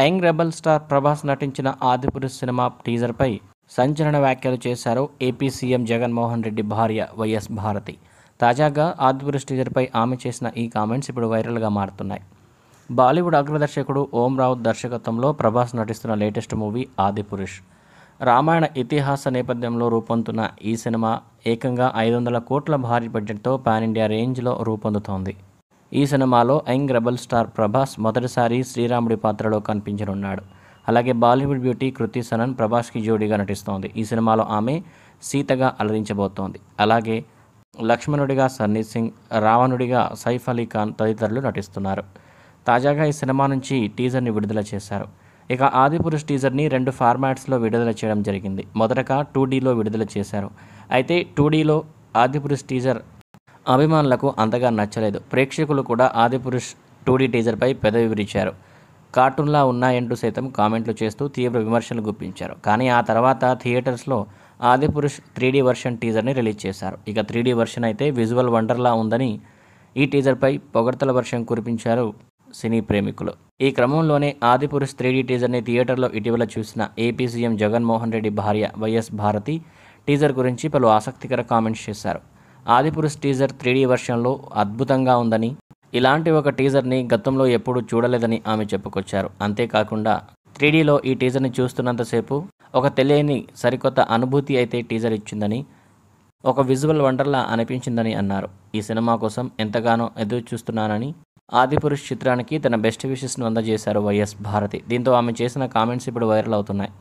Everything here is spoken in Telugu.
యంగ్ రెబల్ స్టార్ ప్రభాస్ నటించిన ఆదిపురుష్ సినిమా టీజర్పై సంచలన వ్యాఖ్యలు చేశారు ఏపీ సీఎం జగన్మోహన్ రెడ్డి భార్య వైఎస్ భారతి తాజాగా ఆదిపురుష్ టీజర్పై ఆమె చేసిన ఈ కామెంట్స్ ఇప్పుడు వైరల్గా మారుతున్నాయి బాలీవుడ్ అగ్రదర్శకుడు ఓం రావుత్ దర్శకత్వంలో ప్రభాస్ నటిస్తున్న లేటెస్ట్ మూవీ ఆదిపురుష్ రామాయణ ఇతిహాస నేపథ్యంలో రూపొందుతున్న ఈ సినిమా ఏకంగా ఐదు వందల కోట్ల భారీ బడ్జెట్తో పాన్ ఇండియా రేంజ్లో రూపొందుతోంది ఈ సినిమాలో యంగ్ రెబల్ స్టార్ ప్రభాస్ మొదటిసారి శ్రీరాముడి పాత్రలో కనిపించనున్నాడు అలాగే బాలీవుడ్ బ్యూటీ కృతి సనన్ ప్రభాస్కి జోడీగా నటిస్తోంది ఈ సినిమాలో ఆమె సీతగా అలరించబోతోంది అలాగే లక్ష్మణుడిగా సన్నీ సింగ్ రావణుడిగా సైఫ్ అలీ ఖాన్ తదితరులు నటిస్తున్నారు తాజాగా ఈ సినిమా నుంచి టీజర్ని విడుదల చేశారు ఇక ఆదిపురుష్ టీజర్ని రెండు ఫార్మాట్స్లో విడుదల చేయడం జరిగింది మొదటగా టూ డీలో విడుదల చేశారు అయితే టూ డీలో ఆదిపురుష్ టీజర్ అభిమానులకు అంతగా నచ్చలేదు ప్రేక్షకులు కూడా ఆదిపురుష్ టూడీ టీజర్పై పెదవి విరిచారు కార్టూన్లా ఉన్నాయంటూ సైతం కామెంట్లు చేస్తూ తీవ్ర విమర్శలు గుప్పించారు కానీ ఆ తర్వాత థియేటర్స్లో ఆదిపురుష్ త్రీడీ వర్షన్ టీజర్ని రిలీజ్ చేశారు ఇక త్రీ డీ వర్షన్ అయితే విజువల్ వండర్లా ఉందని ఈ టీజర్పై పొగడ్తల వర్షం కురిపించారు సినీ ప్రేమికులు ఈ క్రమంలోనే ఆదిపురుష్ త్రీడీ టీజర్ని థియేటర్లో ఇటీవల చూసిన ఏపీ సీఎం జగన్మోహన్ రెడ్డి భార్య వైఎస్ భారతి టీజర్ గురించి పలు ఆసక్తికర కామెంట్స్ చేశారు ఆదిపురుష్ టీజర్ త్రీడీ వర్షన్లో అద్భుతంగా ఉందని ఇలాంటి ఒక టీజర్ని గతంలో ఎప్పుడూ చూడలేదని ఆమె చెప్పుకొచ్చారు అంతేకాకుండా త్రీడీలో ఈ టీజర్ని చూస్తున్నంతసేపు ఒక తెలియని సరికొత్త అనుభూతి అయితే టీజర్ ఇచ్చిందని ఒక విజువల్ వండర్లా అనిపించిందని అన్నారు ఈ సినిమా కోసం ఎంతగానో ఎదురు చూస్తున్నానని ఆదిపురుష్ చిత్రానికి తన బెస్ట్ విషెస్ను అందజేశారు వైఎస్ భారతి దీంతో ఆమె చేసిన కామెంట్స్ ఇప్పుడు వైరల్ అవుతున్నాయి